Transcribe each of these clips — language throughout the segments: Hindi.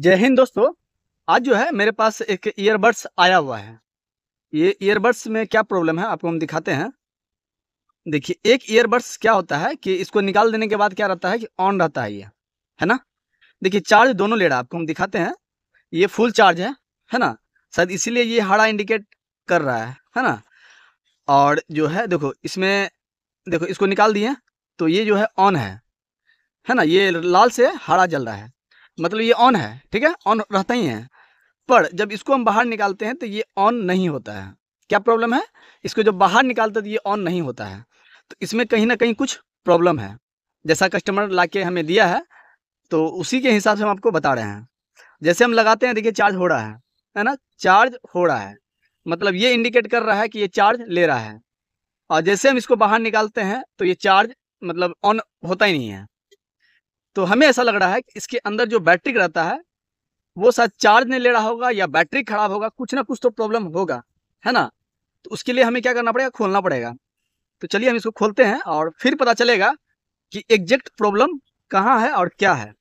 जय हिंद दोस्तों आज जो है मेरे पास एक ईयरबड्स आया हुआ है ये ईयरबड्स में क्या प्रॉब्लम है आपको हम दिखाते हैं देखिए एक ईयरबड्स क्या होता है कि इसको निकाल देने के बाद क्या रहता है कि ऑन रहता है ये है ना देखिए चार्ज दोनों ले रहा है आपको हम दिखाते हैं ये फुल चार्ज है है ना शायद इसीलिए ये हरा इंडिकेट कर रहा है है ना और जो है देखो इसमें देखो इसको निकाल दिए तो ये जो है ऑन है है ना ये लाल से हरा जल रहा है मतलब ये ऑन है ठीक है ऑन रहता ही है पर जब इसको हम बाहर निकालते हैं तो ये ऑन नहीं होता है क्या प्रॉब्लम है इसको जब बाहर निकालते तो ये ऑन नहीं होता है तो इसमें कहीं ना कहीं कुछ प्रॉब्लम है जैसा कस्टमर ला के हमें दिया है तो उसी के हिसाब से हम आपको बता रहे हैं जैसे हम लगाते हैं देखिए चार्ज हो रहा है है ना चार्ज हो रहा है मतलब ये इंडिकेट कर रहा है कि ये चार्ज ले रहा है और जैसे हम इसको बाहर निकालते हैं तो ये चार्ज मतलब ऑन होता ही नहीं है तो हमें ऐसा लग रहा है कि इसके अंदर जो बैटरी रहता है वो शायद चार्ज नहीं ले रहा होगा या बैटरी खराब होगा कुछ ना कुछ तो प्रॉब्लम होगा है ना तो उसके लिए हमें क्या करना पड़ेगा खोलना पड़ेगा तो चलिए हम इसको खोलते हैं और फिर पता चलेगा कि एग्जैक्ट प्रॉब्लम कहाँ है और क्या है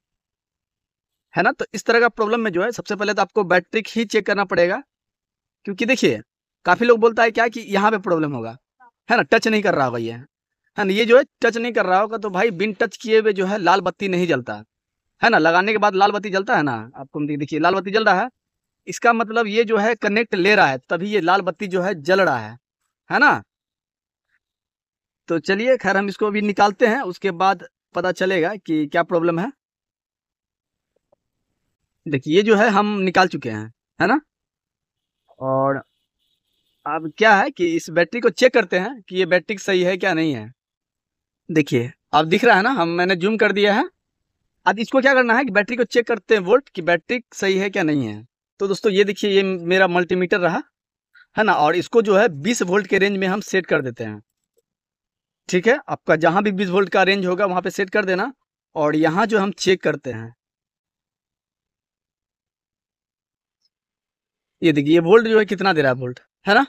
है ना तो इस तरह का प्रॉब्लम में जो है सबसे पहले तो आपको बैटरी ही चेक करना पड़ेगा क्योंकि देखिए काफ़ी लोग बोलता है क्या कि यहाँ पे प्रॉब्लम होगा है ना टच नहीं कर रहा होगा ये है ना ये जो है टच नहीं कर रहा होगा तो भाई बिन टच किए हुए जो है लाल बत्ती नहीं जलता है ना लगाने के बाद लाल बत्ती जलता है ना आपको देखिए लाल बत्ती जल रहा है इसका मतलब ये जो है कनेक्ट ले रहा है तभी ये लाल बत्ती जो है जल रहा है है ना तो चलिए खैर हम इसको अभी निकालते हैं उसके बाद पता चलेगा कि क्या प्रॉब्लम है देखिए ये जो है हम निकाल चुके हैं है ना और अब क्या है कि इस बैटरी को चेक करते हैं कि ये बैटरी सही है क्या नहीं है देखिए अब दिख रहा है ना हम मैंने जूम कर दिया है अब इसको क्या करना है कि बैटरी को चेक करते हैं वोल्ट कि बैटरी सही है क्या नहीं है तो दोस्तों ये देखिए ये मेरा मल्टीमीटर रहा है ना और इसको जो है 20 वोल्ट के रेंज में हम सेट कर देते हैं ठीक है आपका जहाँ भी 20 वोल्ट का रेंज होगा वहाँ पे सेट कर देना और यहाँ जो हम चेक करते हैं ये देखिए ये वोल्ट जो है कितना दे रहा है वोल्ट है ना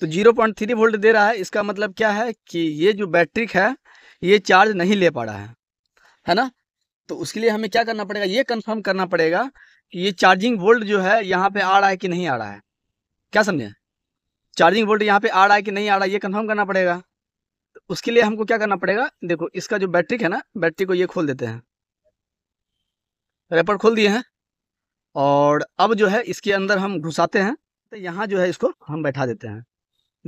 तो जीरो पॉइंट थ्री वोल्ट दे रहा है इसका मतलब क्या है कि ये जो बैटरी है ये चार्ज नहीं ले पा रहा है है ना तो उसके लिए हमें क्या करना पड़ेगा ये कंफर्म करना पड़ेगा कि ये चार्जिंग वोल्ट जो है यहाँ पे आ रहा है कि नहीं आ रहा है क्या समझे चार्जिंग वोल्ट यहाँ पे आ रहा है कि नहीं आ रहा है ये कन्फर्म करना पड़ेगा तो उसके लिए हमको क्या करना पड़ेगा देखो इसका जो बैटरी है ना बैटरी को ये खोल देते हैं रेपर खोल दिए हैं और अब जो है इसके अंदर हम घुसाते हैं तो यहाँ जो है इसको हम बैठा देते हैं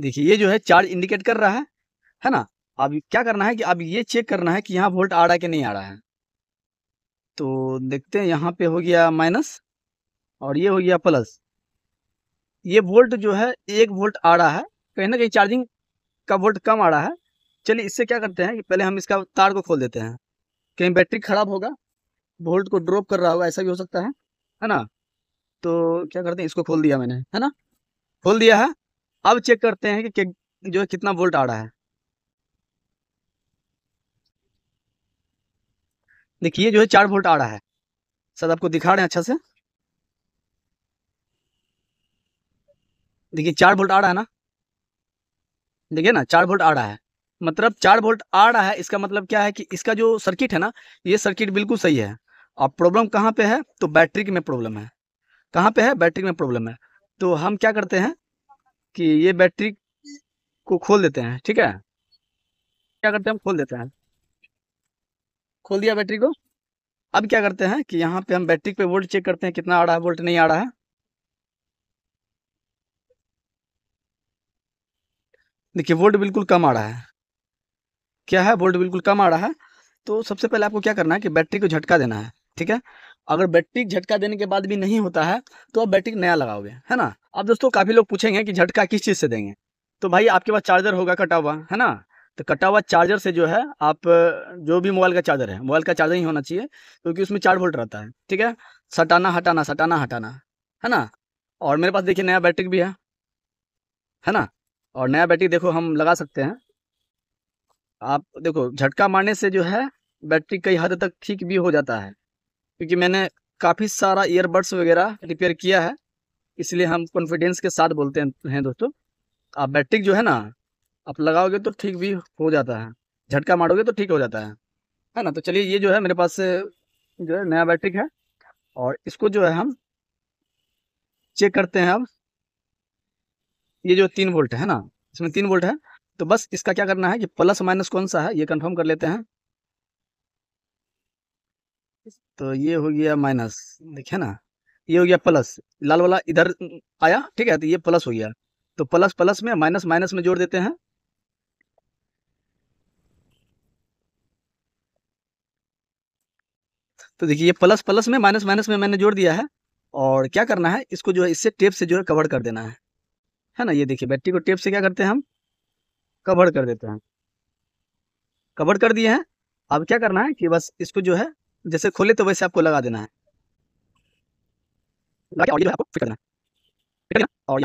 देखिए ये जो है चार्ज इंडिकेट कर रहा है है ना अब क्या करना है कि अब ये चेक करना है कि यहाँ वोल्ट आ रहा है कि नहीं आ रहा है तो देखते हैं यहाँ पे हो गया माइनस और ये हो गया प्लस ये वोल्ट जो है एक वोल्ट आ रहा है कहीं ना कहीं चार्जिंग का वोल्ट कम आ रहा है चलिए इससे क्या करते हैं कि पहले हम इसका तार को खोल देते हैं कहीं बैटरी खराब होगा वोल्ट को ड्रॉप कर रहा होगा ऐसा भी हो सकता है है ना तो क्या करते हैं इसको खोल दिया मैंने है ना खोल दिया है अब चेक करते हैं कि जो है कितना वोल्ट आ रहा है देखिए जो है चार वोल्ट आ रहा है सर आपको दिखा रहे हैं अच्छा से देखिए चार वोल्ट आ रहा है ना देखिए ना चार वोल्ट आ रहा है मतलब चार वोल्ट आ रहा है इसका मतलब क्या है कि इसका जो सर्किट है ना ये सर्किट बिल्कुल सही है और प्रॉब्लम कहाँ पे है तो बैटरी में प्रॉब्लम है कहाँ पे है बैटरी में प्रॉब्लम है तो हम क्या करते हैं कि ये बैटरी को खोल देते हैं ठीक है क्या करते हैं हम खोल देते हैं खोल दिया बैटरी को अब क्या करते हैं कि यहाँ पे हम बैटरी पे वोल्ट चेक करते हैं कितना आ रहा है वोल्ट नहीं आ रहा है देखिए वोल्ट बिल्कुल कम आ रहा है क्या है वोल्ट बिल्कुल कम आ रहा है तो सबसे पहले आपको क्या करना है कि बैटरी को झटका देना है ठीक है अगर बैटरी झटका देने के बाद भी नहीं होता है तो आप बैटरी नया लगाओगे है ना अब दोस्तों काफ़ी लोग पूछेंगे कि झटका किस चीज़ से देंगे तो भाई आपके पास चार्जर होगा कटा हुआ है ना तो कटा हुआ चार्जर से जो है आप जो भी मोबाइल का चार्जर है मोबाइल का चार्जर ही होना चाहिए क्योंकि उसमें चार वोल्ट रहता है ठीक है सटाना हटाना सटाना हटाना है ना और मेरे पास देखिए नया बैटरी भी है है ना और नया बैटरी देखो हम लगा सकते हैं आप देखो झटका मारने से जो है बैटरी कई हद तक ठीक भी हो जाता है क्योंकि मैंने काफ़ी सारा ईयरबड्स वगैरह रिपेयर किया है इसलिए हम कॉन्फिडेंस के साथ बोलते हैं दोस्तों आप बैटरी जो है ना आप लगाओगे तो ठीक भी हो जाता है झटका मारोगे तो ठीक हो जाता है है ना तो चलिए ये जो है मेरे पास जो है नया बैटरी है और इसको जो है हम चेक करते हैं अब ये जो तीन वोल्ट है ना इसमें तीन वोल्ट है तो बस इसका क्या करना है कि प्लस माइनस कौन सा है ये कंफर्म कर लेते हैं तो ये हो गया माइनस देखिए ना ये हो गया प्लस लाल वाला इधर आया ठीक है तो ये प्लस हो गया तो प्लस प्लस में माइनस माइनस में जोड़ देते हैं तो देखिए ये प्लस प्लस में माइनस माइनस में मैंने जोड़ दिया है और क्या करना है इसको जो है इससे टेप से जो है कवर कर देना है है ना ये देखिए बैटरी को टेप से क्या करते हैं हम कवर कर देते हैं कवर कर दिए हैं अब क्या करना है कि बस इसको जो है जैसे खोले तो वैसे आपको लगा देना है और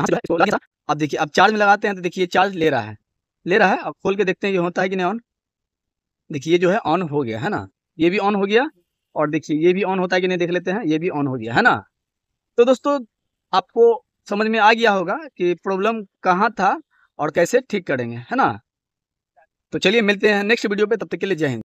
अब देखिए अब चार्ज में लगाते हैं तो देखिए चार्ज ले रहा है ले रहा है अब खोल के देखते हैं ये होता है कि नहीं ऑन देखिए जो है ऑन हो गया है ना ये भी ऑन हो गया और देखिए ये भी ऑन होता है कि नहीं देख लेते हैं ये भी ऑन हो गया है ना तो दोस्तों आपको समझ में आ गया होगा कि प्रॉब्लम कहाँ था और कैसे ठीक करेंगे है ना तो चलिए मिलते हैं नेक्स्ट वीडियो पे तब तक के लिए जय हिंद